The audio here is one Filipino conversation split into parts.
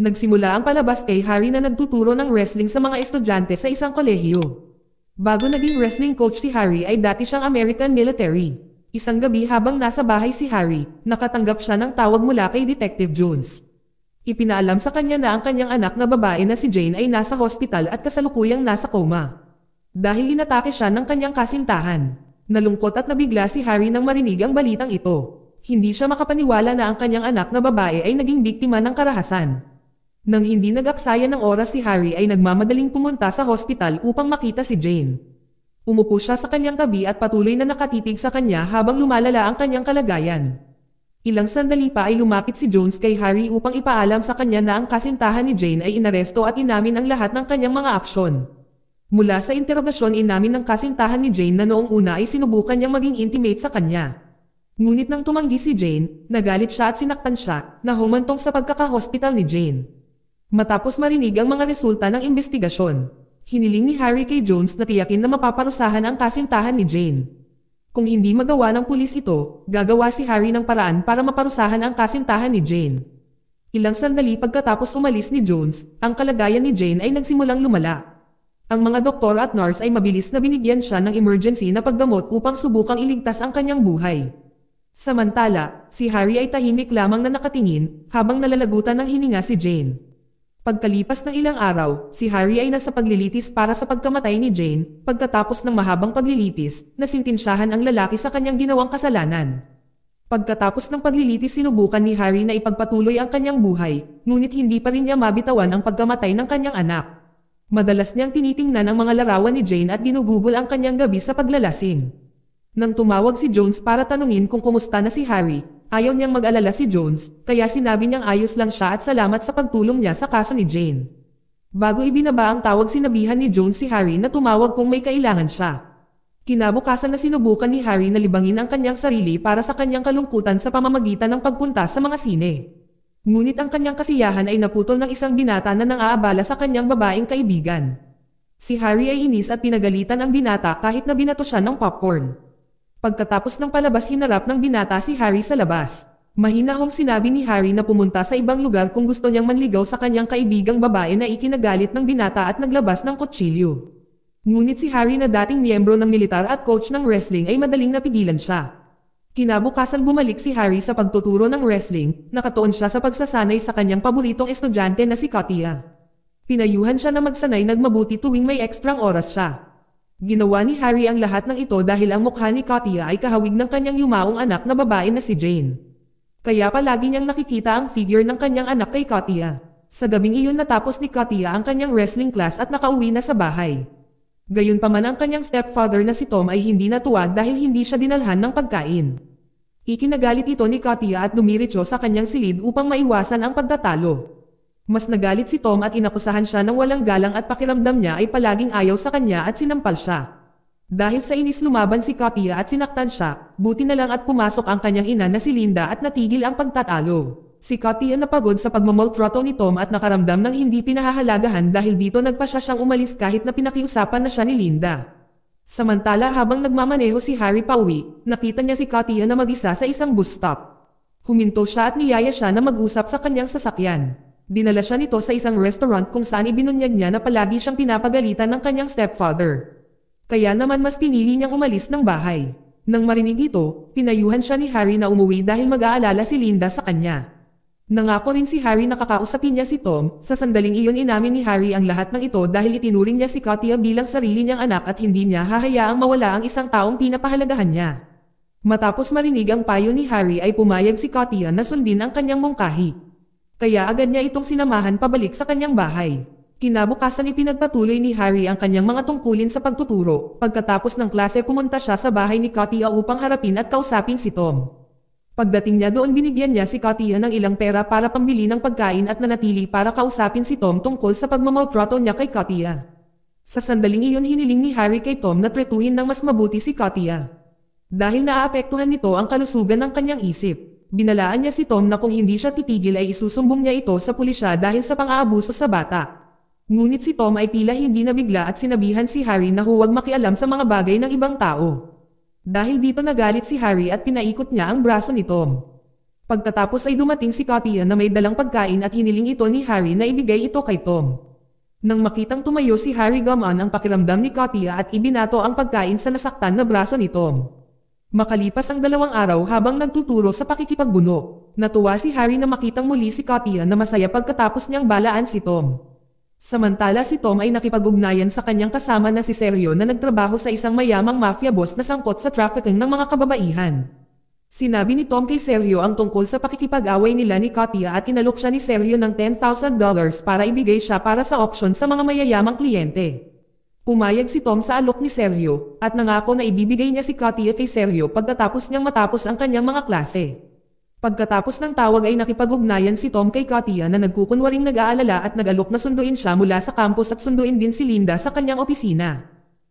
Nagsimula ang palabas kay Harry na nagtuturo ng wrestling sa mga estudyante sa isang kolehiyo. Bago naging wrestling coach si Harry ay dati siyang American military. Isang gabi habang nasa bahay si Harry, nakatanggap siya ng tawag mula kay Detective Jones. Ipinaalam sa kanya na ang kanyang anak na babae na si Jane ay nasa hospital at kasalukuyang nasa coma. Dahil inatake siya ng kanyang kasintahan. Nalungkot at nabigla si Harry nang marinig ang balitang ito. Hindi siya makapaniwala na ang kanyang anak na babae ay naging biktima ng karahasan. Nang hindi nag-aksaya ng oras si Harry ay nagmamadaling pumunta sa hospital upang makita si Jane. Umupo siya sa kanyang tabi at patuloy na nakatitig sa kanya habang lumalala ang kanyang kalagayan. Ilang sandali pa ay lumapit si Jones kay Harry upang ipaalam sa kanya na ang kasintahan ni Jane ay inaresto at inamin ang lahat ng kanyang mga aksyon. Mula sa interogasyon inamin ng kasintahan ni Jane na noong una ay sinubukan niyang maging intimate sa kanya. Ngunit nang tumanggi si Jane, nagalit siya at sinaktan siya, na humantong sa pagkakahospital ni Jane. Matapos marinig ang mga resulta ng investigasyon, hiniling ni Harry K. Jones na tiyakin na mapaparusahan ang kasintahan ni Jane. Kung hindi magawa ng pulis ito, gagawa si Harry ng paraan para maparusahan ang kasintahan ni Jane. Ilang sandali pagkatapos umalis ni Jones, ang kalagayan ni Jane ay nagsimulang lumala. Ang mga doktor at nurse ay mabilis na binigyan siya ng emergency na paggamot upang subukang iligtas ang kanyang buhay. Samantala, si Harry ay tahimik lamang na nakatingin habang nalalagutan ng hininga si Jane. Pagkalipas ng ilang araw, si Harry ay nasa paglilitis para sa pagkamatay ni Jane, pagkatapos ng mahabang paglilitis, nasintinsyahan ang lalaki sa kanyang ginawang kasalanan. Pagkatapos ng paglilitis sinubukan ni Harry na ipagpatuloy ang kanyang buhay, ngunit hindi pa rin niya mabitawan ang pagkamatay ng kanyang anak. Madalas niyang tinitingnan ang mga larawan ni Jane at ginugugol ang kanyang gabi sa paglalasing. Nang tumawag si Jones para tanungin kung kumusta na si Harry, Ayaw niyang mag-alala si Jones, kaya sinabi niyang ayos lang siya at salamat sa pagtulong niya sa kaso ni Jane. Bago ibinaba ang tawag sinabihan ni Jones si Harry na tumawag kung may kailangan siya. Kinabukasan na sinubukan ni Harry na libangin ang kanyang sarili para sa kanyang kalungkutan sa pamamagitan ng pagpunta sa mga sine. Ngunit ang kanyang kasiyahan ay naputol ng isang binata na nang-aabala sa kanyang babaeng kaibigan. Si Harry ay inis at pinagalitan ang binata kahit na binato siya ng popcorn. Pagkatapos ng palabas hinarap ng binata si Harry sa labas. Mahinahong sinabi ni Harry na pumunta sa ibang lugar kung gusto niyang manligaw sa kanyang kaibigang babae na ikinagalit ng binata at naglabas ng kutsilyo. Ngunit si Harry na dating miyembro ng militar at coach ng wrestling ay madaling napigilan siya. Kinabukasan bumalik si Harry sa pagtuturo ng wrestling, nakatuon siya sa pagsasanay sa kanyang paboritong estudyante na si Katia. Pinayuhan siya na magsanay nagmabuti tuwing may ekstrang oras siya. Ginawa ni Harry ang lahat ng ito dahil ang mukha ni Katia ay kahawig ng kanyang yumaong anak na babae na si Jane. Kaya palagi niyang nakikita ang figure ng kanyang anak kay Katia. Sa gabing iyon natapos ni Katia ang kanyang wrestling class at nakauwi na sa bahay. Gayunpaman ang kanyang stepfather na si Tom ay hindi natuwa dahil hindi siya dinalhan ng pagkain. Ikinagalit ito ni Katia at dumiritso sa kanyang silid upang maiwasan ang pagtatalo. Mas nagalit si Tom at inakusahan siya na walang galang at pakiramdam niya ay palaging ayaw sa kanya at sinampal siya. Dahil sa inis lumaban si Katia at sinaktan siya, buti na lang at pumasok ang kanyang ina na si Linda at natigil ang pagtatalo. Si Katia napagod sa pagmamoltrato ni Tom at nakaramdam ng hindi pinahahalagahan dahil dito nagpa siya siyang umalis kahit na pinakiusapan na siya ni Linda. Samantala habang nagmamaneho si Harry pauwi, nakita niya si Katia na mag-isa sa isang bus stop. Huminto siya at niyaya siya na mag-usap sa kanyang sasakyan. Dinala siya nito sa isang restaurant kung saan ibinunyag niya na palagi siyang pinapagalitan ng kanyang stepfather. Kaya naman mas pinili niyang umalis ng bahay. Nang marinig ito, pinayuhan siya ni Harry na umuwi dahil mag-aalala si Linda sa kanya. Nangako rin si Harry na kakausapin niya si Tom, sa sandaling iyon inamin ni Harry ang lahat ng ito dahil itinuring niya si Katia bilang sarili niyang anak at hindi niya hahayaang mawala ang isang taong pinapahalagahan niya. Matapos marinig ang payo ni Harry ay pumayag si Katia na sundin ang kanyang mungkahi kaya agad niya itong sinamahan pabalik sa kanyang bahay. Kinabukasan ipinagpatuloy ni Harry ang kanyang mga tungkulin sa pagtuturo. Pagkatapos ng klase pumunta siya sa bahay ni Katia upang harapin at kausapin si Tom. Pagdating niya doon binigyan niya si Katia ng ilang pera para pambili ng pagkain at nanatili para kausapin si Tom tungkol sa pagmamaltrato niya kay Katia. Sa sandaling iyon hiniling ni Harry kay Tom na tretuhin ng mas mabuti si Katia. Dahil naaapektuhan nito ang kalusugan ng kanyang isip. Binalaan niya si Tom na kung hindi siya titigil ay isusumbong niya ito sa pulisya dahil sa pang-aabuso sa bata. Ngunit si Tom ay tila hindi nabigla at sinabihan si Harry na huwag makialam sa mga bagay ng ibang tao. Dahil dito nagalit si Harry at pinaikot niya ang braso ni Tom. Pagkatapos ay dumating si Katia na may dalang pagkain at hiniling ito ni Harry na ibigay ito kay Tom. Nang makitang tumayo si Harry gaman ang pakiramdam ni Katia at ibinato ang pagkain sa nasaktan na braso ni Tom. Makalipas ang dalawang araw habang nagtuturo sa pakikipagbuno, natuwa si Harry na makitang muli si Katia na masaya pagkatapos niyang balaan si Tom. Samantala si Tom ay nakipag-ugnayan sa kanyang kasama na si Sergio na nagtrabaho sa isang mayamang mafia boss na sangkot sa trafficking ng mga kababaihan. Sinabi ni Tom kay Sergio ang tungkol sa pakikipag-away nila ni Katia at inalok siya ni Sergio ng $10,000 para ibigay siya para sa auction sa mga mayayamang kliyente. Pumayag si Tom sa alok ni Sergio, at nangako na ibibigay niya si Katia kay Sergio pagkatapos niyang matapos ang kanyang mga klase. Pagkatapos ng tawag ay nakipag-ugnayan si Tom kay Katia na nagkukunwaring nag-aalala at nag-alok na sunduin siya mula sa campus at sunduin din si Linda sa kanyang opisina.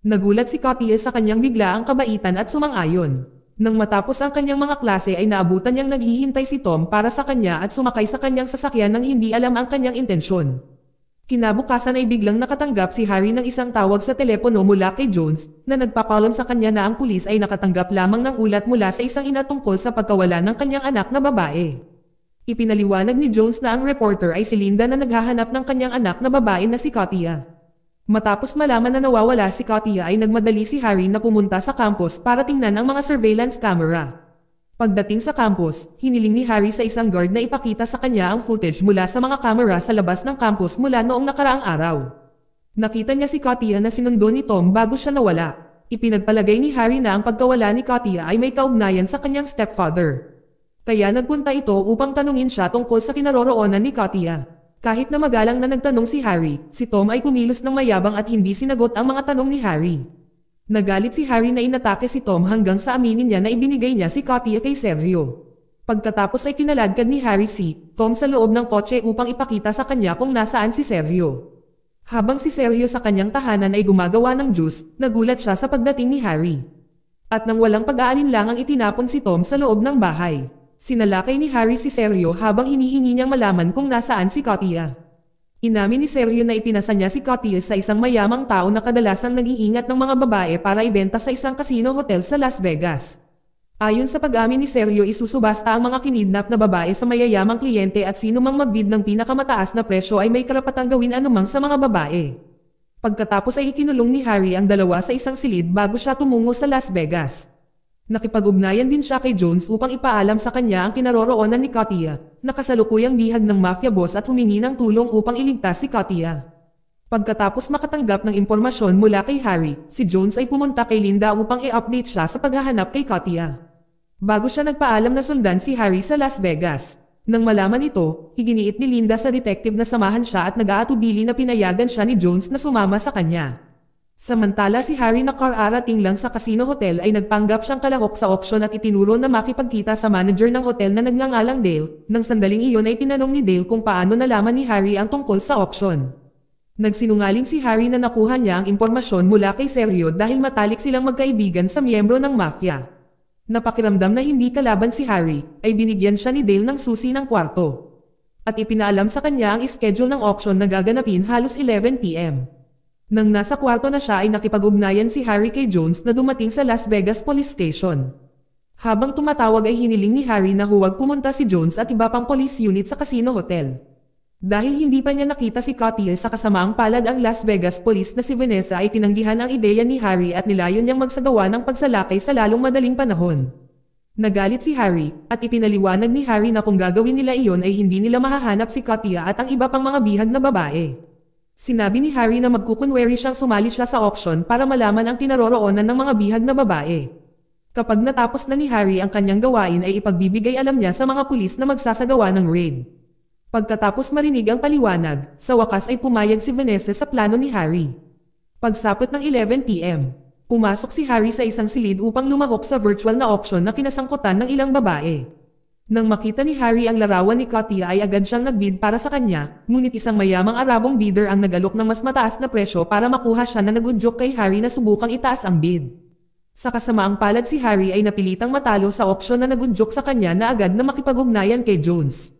Nagulat si Katia sa kanyang bigla ang kabaitan at sumang-ayon. Nang matapos ang kanyang mga klase ay naabutan niyang naghihintay si Tom para sa kanya at sumakay sa kanyang sasakyan nang hindi alam ang kanyang intensyon. Kinabukasan ay biglang nakatanggap si Harry ng isang tawag sa telepono mula kay Jones, na nagpapalam sa kanya na ang pulis ay nakatanggap lamang ng ulat mula sa isang ina tungkol sa pagkawala ng kanyang anak na babae. Ipinaliwanag ni Jones na ang reporter ay si Linda na naghahanap ng kanyang anak na babae na si Katia. Matapos malaman na nawawala si Katia ay nagmadali si Harry na pumunta sa campus para tingnan ang mga surveillance camera. Pagdating sa campus, hiniling ni Harry sa isang guard na ipakita sa kanya ang footage mula sa mga kamera sa labas ng campus mula noong nakaraang araw. Nakita niya si Katia na sinundo ni Tom bago siya nawala. Ipinagpalagay ni Harry na ang pagkawala ni Katia ay may kaugnayan sa kanyang stepfather. Kaya nagpunta ito upang tanungin siya tungkol sa kinaroroonan ni Katia. Kahit na magalang na nagtanong si Harry, si Tom ay kumilos ng mayabang at hindi sinagot ang mga tanong ni Harry. Nagalit si Harry na inatake si Tom hanggang sa aminin niya na ibinigay niya si Katia kay Sergio. Pagkatapos ay kinaladkad ni Harry si Tom sa loob ng kotse upang ipakita sa kanya kung nasaan si Sergio. Habang si Sergio sa kanyang tahanan ay gumagawa ng juice, nagulat siya sa pagdating ni Harry. At nang walang pag-aalinlang ang itinapon si Tom sa loob ng bahay. Sinalakay ni Harry si Sergio habang hinihingi niyang malaman kung nasaan si Katia. Inamin ni Inaministeryo na ipinasa niya si Cotillo sa isang mayamang tao na kadalasang nag-iingat ng mga babae para ibenta sa isang casino hotel sa Las Vegas. Ayon sa pag-amin ni Sergio isusubasta ang mga kinidnap na babae sa mayayamang kliyente at sino mang magbid ng pinakamataas na presyo ay may karapatang gawin anumang sa mga babae. Pagkatapos ay ikinulong ni Harry ang dalawa sa isang silid bago siya tumungo sa Las Vegas. Nakipag-ugnayan din siya kay Jones upang ipaalam sa kanya ang kinaroroonan ni Katia, nakasalukuyang lihag ng mafia boss at humingi ng tulong upang iligtas si Katia. Pagkatapos makatanggap ng impormasyon mula kay Harry, si Jones ay pumunta kay Linda upang i-update siya sa paghahanap kay Katia. Bago siya nagpaalam na sundan si Harry sa Las Vegas. Nang malaman ito, higiniit ni Linda sa detective na samahan siya at nag-aatubili na pinayagan siya ni Jones na sumama sa kanya. Samantala si Harry na kararating lang sa casino hotel ay nagpanggap siyang kalahok sa auction at itinuro na makipagkita sa manager ng hotel na nagngangalang Dale. Nang sandaling iyon ay tinanong ni Dale kung paano nalaman ni Harry ang tungkol sa auction. Nagsinungaling si Harry na nakuha niya ang impormasyon mula kay Sergio dahil matalik silang magkaibigan sa miyembro ng mafia. Napakiramdam na hindi kalaban si Harry, ay binigyan siya ni Dale ng susi ng kwarto. At ipinaalam sa kanya ang schedule ng auction na gaganapin halos 11pm. Nang nasa kwarto na siya ay nakipag-ugnayan si Harry K. Jones na dumating sa Las Vegas Police Station. Habang tumatawag ay hiniling ni Harry na huwag pumunta si Jones at iba pang police unit sa Casino Hotel. Dahil hindi pa niya nakita si Cotiel sa kasamaang palad ang Las Vegas Police na si Vanessa ay tinanggihan ang ideya ni Harry at nilayon niyang magsagawa ng pagsalakay sa lalong madaling panahon. Nagalit si Harry, at ipinaliwanag ni Harry na kung gagawin nila iyon ay hindi nila mahahanap si Katia at ang iba pang mga bihag na babae. Sinabi ni Harry na magkukunwari siyang sumali siya sa auction para malaman ang tinaroroonan ng mga bihag na babae. Kapag natapos na ni Harry ang kanyang gawain ay ipagbibigay alam niya sa mga pulis na magsasagawa ng raid. Pagkatapos marinig ang paliwanag, sa wakas ay pumayag si Vanessa sa plano ni Harry. Pagsapot ng 11pm, pumasok si Harry sa isang silid upang lumahok sa virtual na auction na kinasangkutan ng ilang babae. Nang makita ni Harry ang larawan ni Katia ay agad siyang nagbid para sa kanya, ngunit isang mayamang Arabong bidder ang nagalok ng mas mataas na presyo para makuha siya na nagunjok kay Harry na subukang itaas ang bid. Sa kasamaang palad si Harry ay napilitang matalo sa opsyon na nagunjok sa kanya na agad na makipagugnayan kay Jones.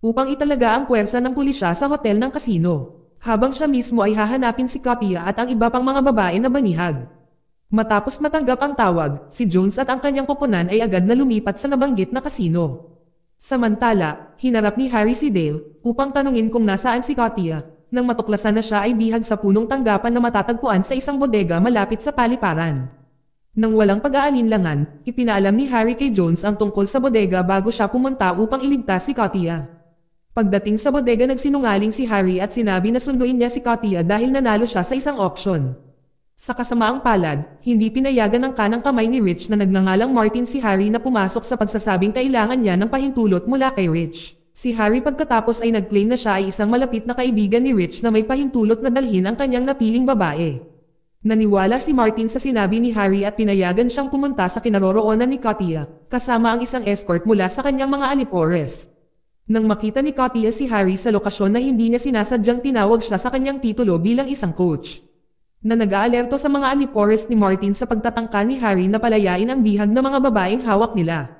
Upang italaga ang puwersa ng pulisya sa hotel ng kasino, habang siya mismo ay hahanapin si Katia at ang iba pang mga babae na banihag. Matapos matanggap ang tawag, si Jones at ang kanyang koponan ay agad na lumipat sa nabanggit na kasino. Samantala, hinarap ni Harry si Dale upang tanungin kung nasaan si Katia, nang matuklasan na siya ay bihag sa punong tanggapan na matatagpuan sa isang bodega malapit sa paliparan. Nang walang pag-aalinlangan, ipinaalam ni Harry kay Jones ang tungkol sa bodega bago siya pumunta upang iligtas si Katia. Pagdating sa bodega nagsinungaling si Harry at sinabi na sunduin niya si Katia dahil nanalo siya sa isang auction. Sa kasamaang palad, hindi pinayagan ng kanang kamay ni Rich na nagnangalang Martin si Harry na pumasok sa pagsasabing kailangan niya ng pahintulot mula kay Rich. Si Harry pagkatapos ay nagclaim na siya ay isang malapit na kaibigan ni Rich na may pahintulot na dalhin ang kanyang napiling babae. Naniwala si Martin sa sinabi ni Harry at pinayagan siyang pumunta sa kinaroroonan ni Katia, kasama ang isang escort mula sa kanyang mga alipores. Nang makita ni Katia si Harry sa lokasyon na hindi niya sinasadyang tinawag siya sa kanyang titulo bilang isang coach na nag-aalerto sa mga alipores ni Martin sa pagtatangka ni Harry na palayain ang bihag ng mga babaeng hawak nila.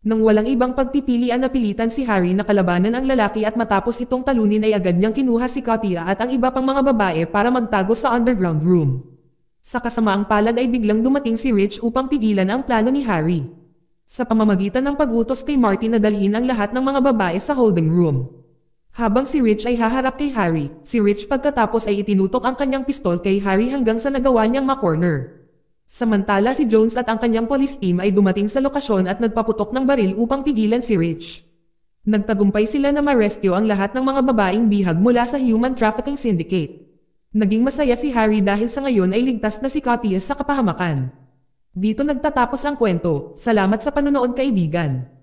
Nang walang ibang pagpipilian napilitan si Harry na kalabanan ang lalaki at matapos itong talunin ay agad niyang kinuha si Katia at ang iba pang mga babae para magtago sa underground room. Sa kasamaang palad ay biglang dumating si Rich upang pigilan ang plano ni Harry. Sa pamamagitan ng pagutos kay Martin na dalhin ang lahat ng mga babae sa holding room. Habang si Rich ay haharap kay Harry, si Rich pagkatapos ay itinutok ang kanyang pistol kay Harry hanggang sa nagawa niyang makorner. Samantala si Jones at ang kanyang police team ay dumating sa lokasyon at nagpaputok ng baril upang pigilan si Rich. Nagtagumpay sila na ma-rescue ang lahat ng mga babaeng bihag mula sa Human Trafficking Syndicate. Naging masaya si Harry dahil sa ngayon ay ligtas na si Katia sa kapahamakan. Dito nagtatapos ang kwento, salamat sa panonood kaibigan.